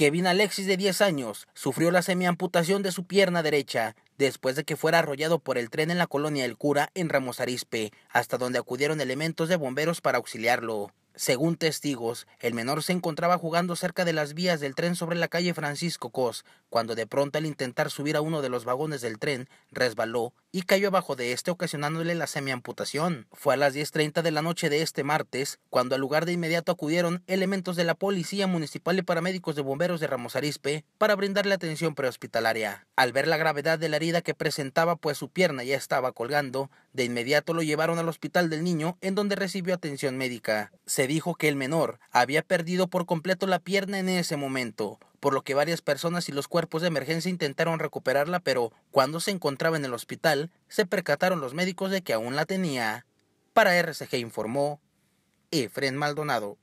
Kevin Alexis, de 10 años, sufrió la semiamputación de su pierna derecha después de que fuera arrollado por el tren en la colonia El Cura, en Ramos Arispe, hasta donde acudieron elementos de bomberos para auxiliarlo. Según testigos, el menor se encontraba jugando cerca de las vías del tren sobre la calle Francisco Cos, cuando de pronto al intentar subir a uno de los vagones del tren, resbaló y cayó abajo de este ocasionándole la semiamputación. Fue a las 10.30 de la noche de este martes cuando al lugar de inmediato acudieron elementos de la Policía Municipal y paramédicos de bomberos de Ramos Arispe para brindarle atención prehospitalaria. Al ver la gravedad de la herida que presentaba pues su pierna ya estaba colgando, de inmediato lo llevaron al hospital del niño en donde recibió atención médica. Se dijo que el menor había perdido por completo la pierna en ese momento, por lo que varias personas y los cuerpos de emergencia intentaron recuperarla, pero cuando se encontraba en el hospital, se percataron los médicos de que aún la tenía. Para RCG informó Efren Maldonado.